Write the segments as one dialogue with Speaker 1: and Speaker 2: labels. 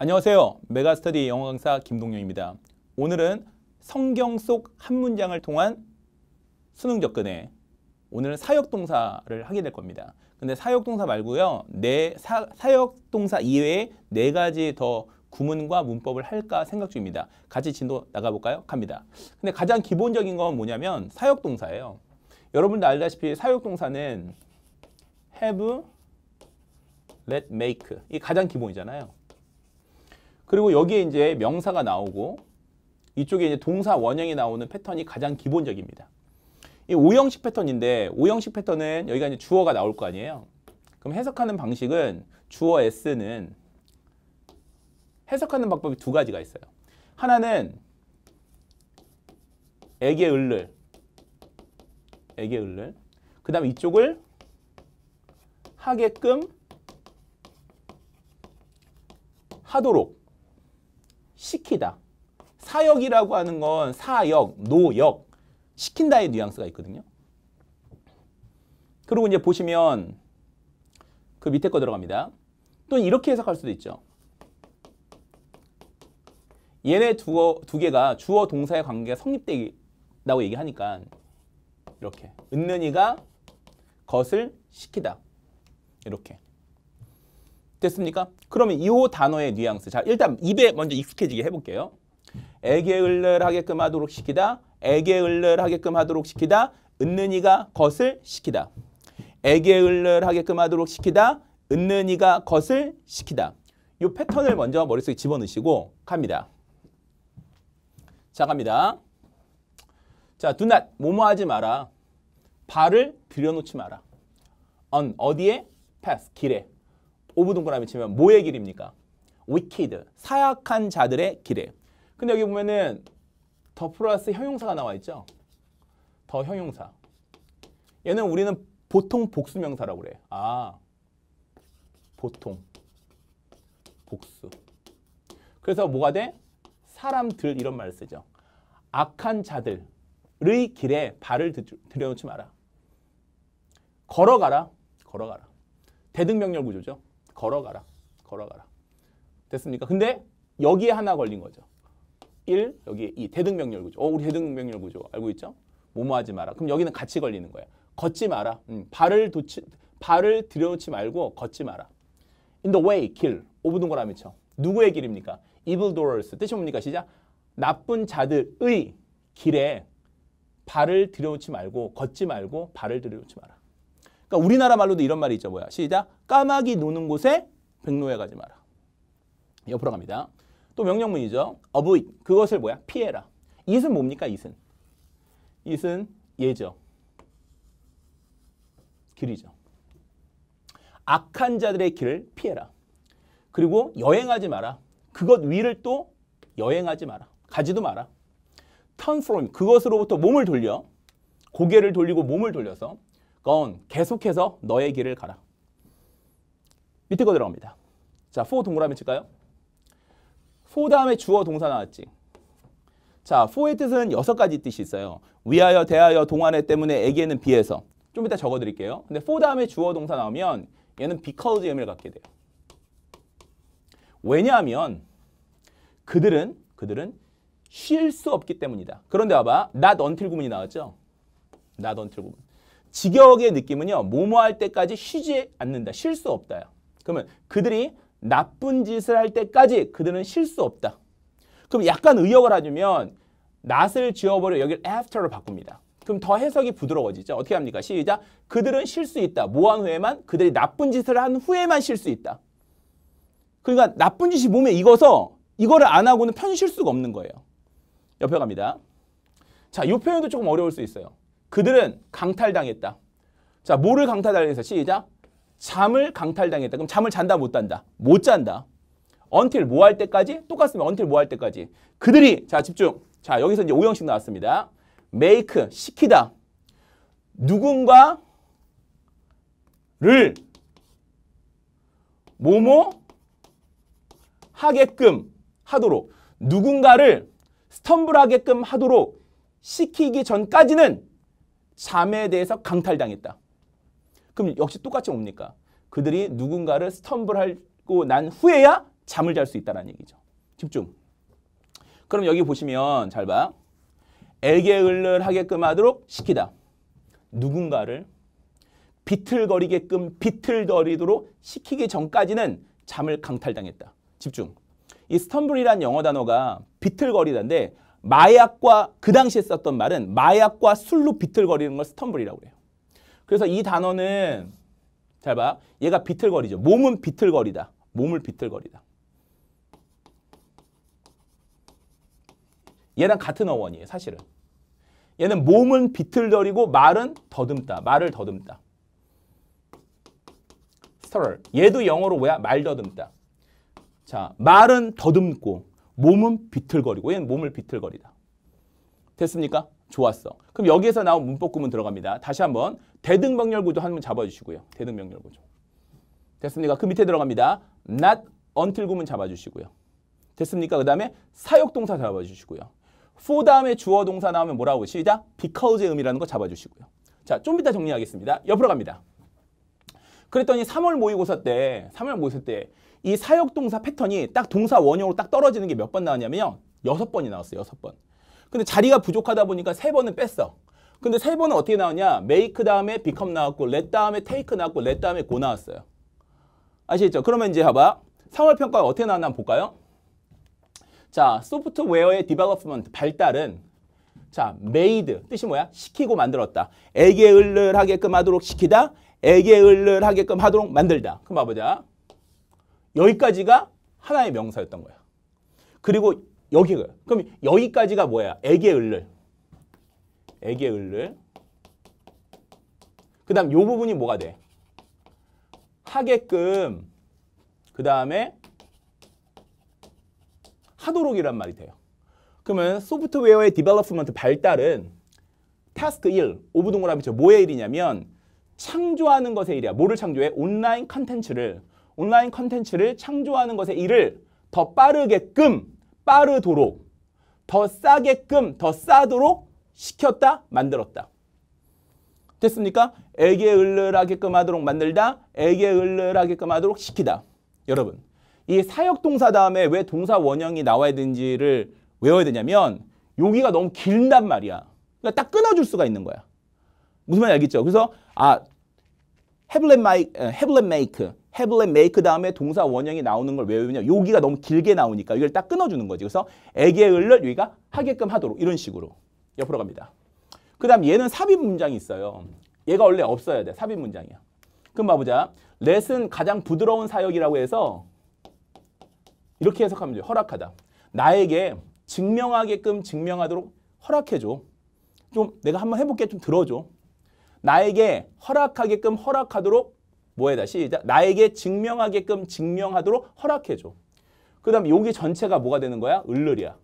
Speaker 1: 안녕하세요. 메가스터디 영어 강사 김동영입니다. 오늘은 성경 속 한 문장을 통한 수능 접근에 오늘은 사역동사를 하게 될 겁니다. 근데 사역동사 말고요. 네, 사, 사역동사 이외에 네 가지 더 구문과 문법을 할까 생각 중입니다. 같이 진도 나가볼까요? 갑니다. 근데 가장 기본적인 건 뭐냐면 사역동사예요. 여러분도 알다시피 사역동사는 have, let, make 이 가장 기본이잖아요. 그리고 여기에 이제 명사가 나오고 이쪽에 이제 동사 원형이 나오는 패턴이 가장 기본적입니다. 이 오형식 패턴인데 오형식 패턴은 여기가 이제 주어가 나올 거 아니에요. 그럼 해석하는 방식은 주어 s는 해석하는 방법이 두 가지가 있어요. 하나는 애기 을를 애기 을를 그다음 이쪽을 하게끔 하도록 시키다. 사역이라고 하는 건 사역, 노역, 시킨다의 뉘앙스가 있거든요. 그리고 이제 보시면 그 밑에 거 들어갑니다. 또 이렇게 해석할 수도 있죠. 얘네 두두 개가 주어 동사의 관계가 성립된다고 얘기하니까 이렇게 은는이가 것을 시키다. 이렇게 됐습니까? 그러면 이 단어의 뉘앙스. 자, 일단 입에 먼저 익숙해지게 해볼게요. 애게을를하게끔 하도록 시키다. 애게을를하게끔 하도록 시키다. 은는 이가 것을 시키다. 애게을를하게끔 하도록 시키다. 은는 이가 것을 시키다. 이 패턴을 먼저 머릿속에 집어넣으시고 갑니다. 자, 갑니다. 자, do not, 뭐뭐 하지 마라. 발을 들여놓지 마라. on, 어디에? path, 길에. 오브 동그라미 치면 뭐의 길입니까? wicked, 사악한 자들의 길에. 근데 여기 보면은 더 플러스 형용사가 나와 있죠? 더 형용사. 얘는 우리는 보통 복수명사라고 그래. 아, 보통 복수. 그래서 뭐가 돼? 사람들 이런 말을 쓰죠. 악한 자들의 길에 발을 들여놓지 마라. 걸어가라. 걸어가라. 대등명렬 구조죠. 걸어가라. 걸어가라. 됐습니까? 근데 여기에 하나 걸린 거죠. 1, 여기 2. 대등명렬 구조. 어, 우리 대등명렬 구조 알고 있죠? 뭐뭐하지 마라. 그럼 여기는 같이 걸리는 거야. 걷지 마라. 음, 발을 도치, 발을 들여놓지 말고 걷지 마라. In the way, 길. 오브동그라미쳐. 누구의 길입니까? evildoers. 뜻이 뭡니까? 시작. 나쁜 자들의 길에 발을 들여놓지 말고 걷지 말고 발을 들여놓지 마라. 그러니까 우리나라 말로도 이런 말이 있죠. 뭐야? 시작. 까마귀 노는 곳에 백로에 가지 마라. 옆으로 갑니다. 또 명령문이죠. avoid. 그것을 뭐야? 피해라. 이은 뭡니까? 이은. 이은 예죠. 길이죠. 악한 자들의 길을 피해라. 그리고 여행하지 마라. 그것 위를 또 여행하지 마라. 가지도 마라. turn from. 그것으로부터 몸을 돌려. 고개를 돌리고 몸을 돌려서 넌 계속해서 너의 길을 가라. 밑에 거 들어갑니다. 자, for 동그라미 칠까요? for 다음에 주어 동사 나왔지. 자, for의 뜻은 여섯 가지 뜻이 있어요. 위하여, 대하여, 동안에 때문에, 에는 비해서. 좀 이따 적어드릴게요. 근데 for 다음에 주어 동사 나오면 얘는 because 의미를 갖게 돼요. 왜냐하면 그들은 그들은 쉴 수 없기 때문이다. 그런데 봐봐. not until 구문이 나왔죠? not until 구문. 직역의 느낌은요. 뭐뭐 할 때까지 쉬지 않는다. 쉴 수 없다요. 그러면 그들이 나쁜 짓을 할 때까지 그들은 쉴 수 없다. 그럼 약간 의역을 하주면 낫을 지워버려 여기를 after로 바꿉니다. 그럼 더 해석이 부드러워지죠. 어떻게 합니까? 시작. 그들은 쉴 수 있다. 뭐한 후에만? 그들이 나쁜 짓을 한 후에만 쉴 수 있다. 그러니까 나쁜 짓이 몸에 익어서 이거를 안 하고는 편쉴 수가 없는 거예요. 옆에 갑니다. 자, 이 표현도 조금 어려울 수 있어요. 그들은 강탈당했다. 자, 뭐를 강탈당해서 시작. 잠을 강탈당했다. 그럼 잠을 잔다 못 잔다? 못 잔다. 언틸 뭐 할 때까지? 똑같습니다. 언틸 뭐 할 때까지. 그들이 자, 집중. 자, 여기서 이제 5형식 나왔습니다. make 시키다. 누군가를 뭐뭐 하게끔 하도록 누군가를 스텀블하게끔 하도록 시키기 전까지는 자매에 대해서 강탈당했다. 그럼 역시 똑같이 옵니까? 그들이 누군가를 스텀블하고 난 후에야 잠을 잘 수 있다는 얘기죠. 집중. 그럼 여기 보시면 잘 봐. 애게을을하게끔 하도록 시키다. 누군가를 비틀거리게끔 비틀거리도록 시키기 전까지는 잠을 강탈당했다. 집중. 이 스텀블이란 영어 단어가 비틀거리다인데 마약과 그 당시에 썼던 말은 마약과 술로 비틀거리는 걸 스텀블이라고 해요. 그래서 이 단어는 잘 봐. 얘가 비틀거리죠. 몸은 비틀거리다. 몸을 비틀거리다. 얘랑 같은 어원이에요. 사실은. 얘는 몸은 비틀거리고 말은 더듬다. 말을 더듬다. 스터 얘도 영어로 뭐야? 말 더듬다. 자, 말은 더듬고 몸은 비틀거리고 얘는 몸을 비틀거리다. 됐습니까? 좋았어. 그럼 여기에서 나온 문법 구문 들어갑니다. 다시 한번 대등명렬 구조 한 번 잡아주시고요. 대등명렬 구조. 됐습니까? 그 밑에 들어갑니다. not until 구문 잡아주시고요. 됐습니까? 그 다음에 사역동사 잡아주시고요. for 다음에 주어 동사 나오면 뭐라고 시작? because의 의미라는 거 잡아주시고요. 자, 좀 이따 정리하겠습니다. 옆으로 갑니다. 그랬더니 3월 모의고사 때 3월 모의고사 때 이 사역동사 패턴이 딱 동사 원형으로 딱 떨어지는 게 몇 번 나왔냐면요. 여 번이 나왔어요. 6 번. 근데 자리가 부족하다 보니까 3 번은 뺐어. 근데 3 번은 어떻게 나왔냐? make 다음에 become 나왔고 let 다음에 take 나왔고 let 다음에 go 나왔어요. 아시겠죠? 그러면 이제 봐봐. 3월 평가가 어떻게 나왔나 한번 볼까요? 자, 소프트웨어의 디벨롭먼트 발달은 자, made 뜻이 뭐야? 시키고 만들었다. 애게 을을 하게끔 하도록 시키다. 에게을을 하게끔 하도록 만들다. 그럼 봐보자. 여기까지가 하나의 명사였던 거야. 그리고 여기 그럼 여기까지가 뭐야? 애게을를. 애게을를. 그 다음 요 부분이 뭐가 돼? 하게끔 그 다음에 하도록이란 말이 돼요. 그러면 소프트웨어의 디벨롭먼트 발달은 타스크 1, 오브 동그라미 쳐 뭐의 일이냐면 창조하는 것의 일이야. 뭐를 창조해? 온라인 컨텐츠를 온라인 컨텐츠를 창조하는 것의 일을 더 빠르게끔 빠르도록 더 싸게끔 더 싸도록 시켰다 만들었다. 됐습니까? 애게 을르하게끔 하도록 만들다. 애게 을르하게끔 하도록 시키다. 여러분 이 사역동사 다음에 왜 동사 원형이 나와야 되는지를 외워야 되냐면 여기가 너무 길단 말이야. 그러니까 딱 끊어줄 수가 있는 거야. 무슨 말인지 알겠죠? 그래서 아 have let, my, 어, have let make have let make 다음에 동사 원형이 나오는 걸 왜 외우냐? 여기가 너무 길게 나오니까 이걸 딱 끊어주는 거지. 그래서 에게을을 여기가 하게끔 하도록 이런 식으로 옆으로 갑니다. 그 다음 얘는 삽입 문장이 있어요. 얘가 원래 없어야 돼. 삽입 문장이야. 그럼 봐보자. 렛은 가장 부드러운 사역이라고 해서 이렇게 해석하면 돼요. 허락하다. 나에게 증명하게끔 증명하도록 허락해줘. 좀 내가 한번 해볼게. 좀 들어줘. 나에게 허락하게끔 허락하도록 뭐에다 시작 나에게 증명하게끔 증명하도록 허락해줘. 그 다음 여기 전체가 뭐가 되는 거야? 을르리야.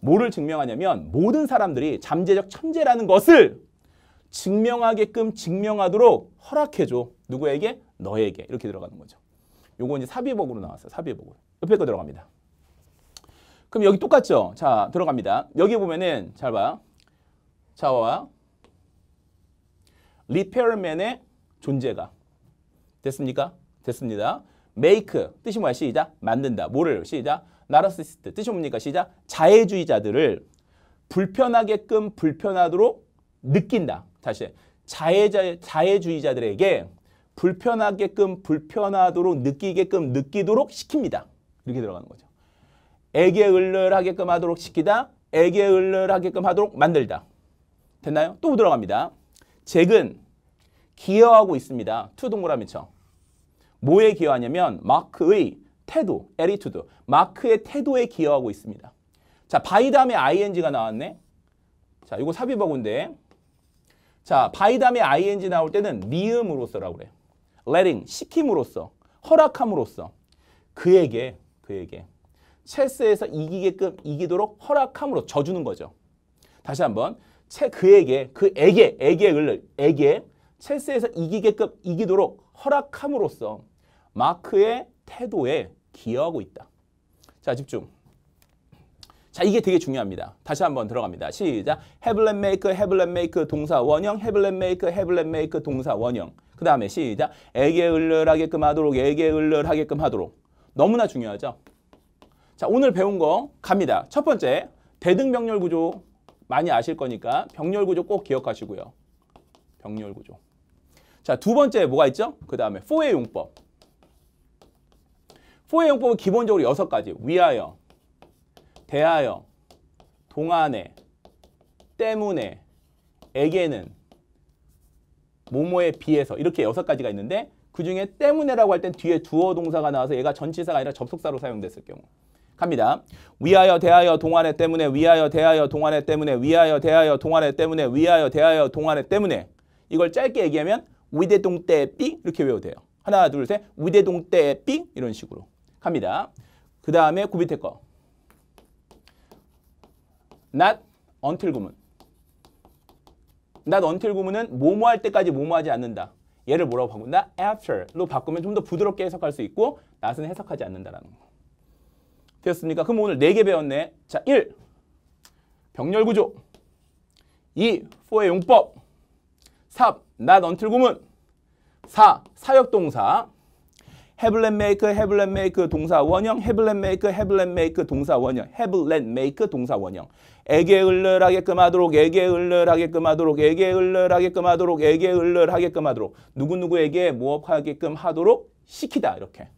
Speaker 1: 뭐를 증명하냐면 모든 사람들이 잠재적 천재라는 것을 증명하게끔 증명하도록 허락해줘. 누구에게? 너에게. 이렇게 들어가는 거죠. 요거 이제 삽입복으로 나왔어요. 삽입복으로. 옆에 거 들어갑니다. 그럼 여기 똑같죠? 자, 들어갑니다. 여기 보면은 잘 봐. 요 자와 리페어맨의 존재가 됐습니까? 됐습니다. m a k 뜻이 뭐야? 시작. 만든다. 뭐를? 시작. 나르시스트 뜻이 뭡니까? 시작. 자해주의자들을 불편하게끔 불편하도록 느낀다. 다시 자해자 자해주의자들에게 불편하게끔 불편하도록 느끼게끔 느끼도록 시킵니다. 이렇게 들어가는 거죠. 애게 을를하게끔 하도록 시키다. 애게 을를하게끔 하도록 만들다. 됐나요? 또 들어갑니다. 잭은 기여하고 있습니다. 투 동그라미쳐. 뭐에 기여하냐면 마크의 태도, a t t i 마크의 태도에 기여하고 있습니다. 자, 바이 다음에 ing가 나왔네. 자, 이거 삽입어군데 자, 바이 다음에 ing 나올 때는 니음으로써라고 그래 letting, 시킴으로써, 허락함으로써 그에게, 그에게 체스에서 이기게끔 이기도록 허락함으로 져주는 거죠. 다시 한번 채 그에게 그에게 에게를 에게 체스에서 이기게끔 이기도록 허락함으로써 마크의 태도에 기여하고 있다. 자, 집중. 자, 이게 되게 중요합니다. 다시 한번 들어갑니다. 시작. have let make, have let make 동사 원형, have let make, have let make 동사 원형. 그 다음에 시작. 에게 을를하게끔 하도록, 에게 을를하게끔 하도록. 너무나 중요하죠? 자, 오늘 배운 거 갑니다. 첫 번째, 대등병렬 구조. 많이 아실 거니까 병렬 구조 꼭 기억하시고요. 병렬 구조. 자, 두 번째 뭐가 있죠? 그 다음에 포의 용법. 포의 용법은 기본적으로 여섯 가지. 위하여, 대하여, 동안에, 때문에, 에게는, 모모에 비해서 이렇게 여섯 가지가 있는데 그 중에 때문에라고 할 땐 뒤에 주어 동사가 나와서 얘가 전치사가 아니라 접속사로 사용됐을 경우 합니다. 위하여 대하여 동안에 때문에 위하여 대하여 동안에 때문에 위하여 대하여 동안에 때문에 위하여 대하여 동안에 때문에 이걸 짧게 얘기하면 위대동 때삐 이렇게 외워도 돼요. 하나 둘셋 위대동 때삐 이런 식으로 갑니다. 그 다음에 구비태 그 거 not until 구문 not until 구문은 뭐뭐 할 때까지 뭐뭐 하지 않는다. 얘를 뭐라고 바꾼다? after로 바꾸면 좀 더 부드럽게 해석할 수 있고 not은 해석하지 않는다라는 거. 됐습니까? 그럼 오늘 4개 배웠네. 자, 1. 병렬 구조. 2. 포의 용법. 3. not until 구문. 4. 사역 동사. have and make, have and make 동사 원형, have and make, have and make 동사 원형, have and make 동사 원형. 에게 을를하게끔 하도록, 에게 을를하게끔 하도록, 에게 을를하게끔 하도록, 에게 을를하게끔 하도록. 누구누구에게 무엇하게끔 하도록 시키다 이렇게.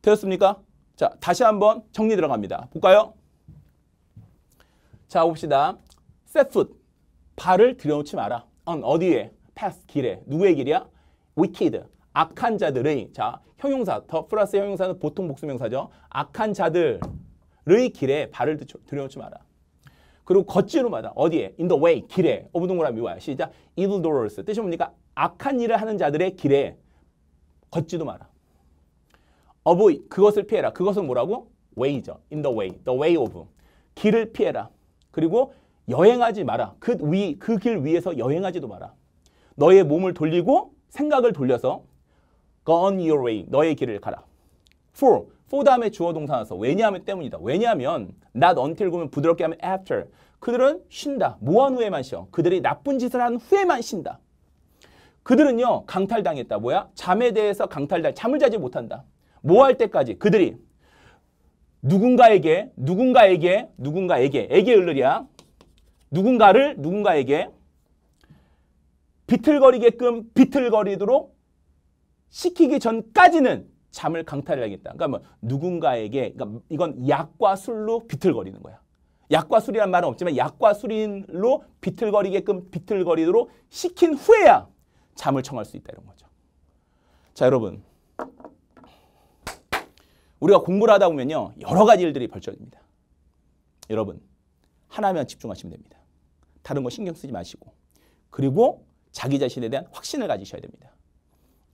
Speaker 1: 되었습니까? 자, 다시 한번 정리 들어갑니다. 볼까요? 자, 봅시다. set foot. 발을 들여놓지 마라. on 어디에? path 길에. 누구의 길이야? wicked. 악한 자들의 자, 형용사 더 플러스 형용사는 보통 복수명사죠. 악한 자들의 길에 발을 들여놓지 마라. 그리고 겉지로 마다 어디에? in the way 길에. 오브동그라미 와요. 시작. evildoers 뜻이 뭡니까? 악한 일을 하는 자들의 길에 걷지도 마라. a v o i 그것을 피해라. 그것은 뭐라고? way죠. in the way. the way of. 길을 피해라. 그리고 여행하지 마라. 그 위 그 길 위에서 여행하지도 마라. 너의 몸을 돌리고 생각을 돌려서 go on your way. 너의 길을 가라. for for 다음에 주어 동사 나서 왜냐하면 때문이다. 왜냐하면 not until 보면 부드럽게 하면 after. 그들은 쉰다. 무한 후에만 쉬어. 그들이 나쁜 짓을 한 후에만 쉰다. 그들은요 강탈당했다. 뭐야? 잠에 대해서 강탈당. 잠을 자지 못한다. 뭐할 때까지 그들이 누군가에게 누군가에게 누군가에게 에게 을르리야 누군가를 누군가에게 비틀거리게끔 비틀거리도록 시키기 전까지는 잠을 강탈해야겠다. 그러니까 뭐 누군가에게 그러니까 이건 약과 술로 비틀거리는 거야. 약과 술이란 말은 없지만 약과 술인로 비틀거리게끔 비틀거리도록 시킨 후에야 잠을 청할 수 있다 이런 거죠. 자 여러분 우리가 공부를 하다 보면요. 여러 가지 일들이 벌쳐집니다. 여러분, 하나면 집중하시면 됩니다. 다른 거 신경 쓰지 마시고. 그리고 자기 자신에 대한 확신을 가지셔야 됩니다.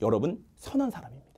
Speaker 1: 여러분, 선한 사람입니다.